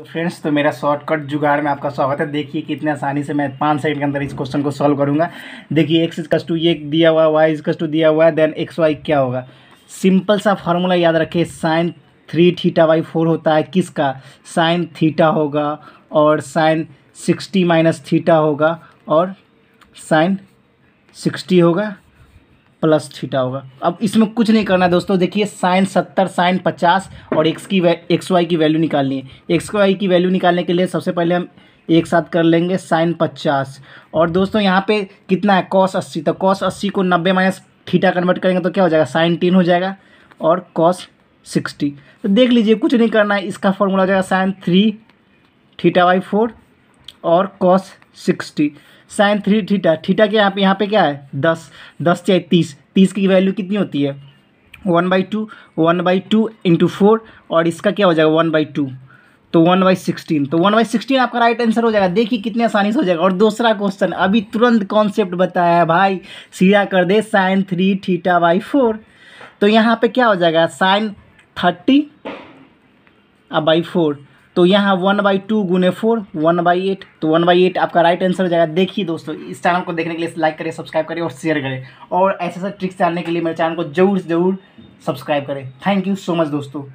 तो फ्रेंड्स तो मेरा शॉर्टकट जुगाड़ में आपका स्वागत है देखिए कितने आसानी से मैं पाँच सेकंड के अंदर इस क्वेश्चन को सॉल्व करूंगा देखिए एक्स इज टू ये दिया हुआ वाई इज टू दिया हुआ है देन एक्स वाई क्या होगा सिंपल सा फार्मूला याद रखिए sine three theta by four होता है किसका साइन थीटा होगा और साइन सिक्सटी माइनस थीटा होगा और साइन सिक्सटी होगा प्लस थीटा होगा अब इसमें कुछ नहीं करना है दोस्तों देखिए साइन सत्तर साइन पचास और एक्स की एक्स वाई की वैल्यू निकालनी है एक्स वाई की वैल्यू निकालने के लिए सबसे पहले हम एक साथ कर लेंगे साइन पचास और दोस्तों यहाँ पे कितना है कॉस अस्सी तो कॉस अस्सी को नब्बे माइनस थीटा कन्वर्ट करेंगे तो क्या हो जाएगा साइन टीन हो जाएगा और कॉस सिक्सटी तो देख लीजिए कुछ नहीं करना है इसका फॉर्मूला हो जाएगा sine three theta by four और cos sixty sine three theta theta के यहाँ पे यहाँ पे क्या है दस दस चाहे तीस तीस की वैल्यू कितनी होती है one by two one by two into four और इसका क्या हो जाएगा वन बाई टू तो वन बाई सिक्सटीन तो वन बाई सिक्सटीन आपका राइट आंसर हो जाएगा देखिए कितने आसानी से हो जाएगा और दूसरा क्वेश्चन अभी तुरंत कॉन्सेप्ट बताया है भाई सीधा कर दे sine three theta by four तो यहाँ पे क्या हो जाएगा साइन थर्टी बाई फोर तो यहाँ वन बाई टू गुने फोर वन बाई एट तो वन बाई एट आपका राइट आंसर हो जाएगा देखिए दोस्तों इस चैनल को देखने के लिए लाइक करें सब्सक्राइब करें और शेयर करें और ऐसे ऐसे ट्रिक्स जानने के लिए मेरे चैनल को जरूर जरूर सब्सक्राइब करें थैंक यू सो मच दोस्तों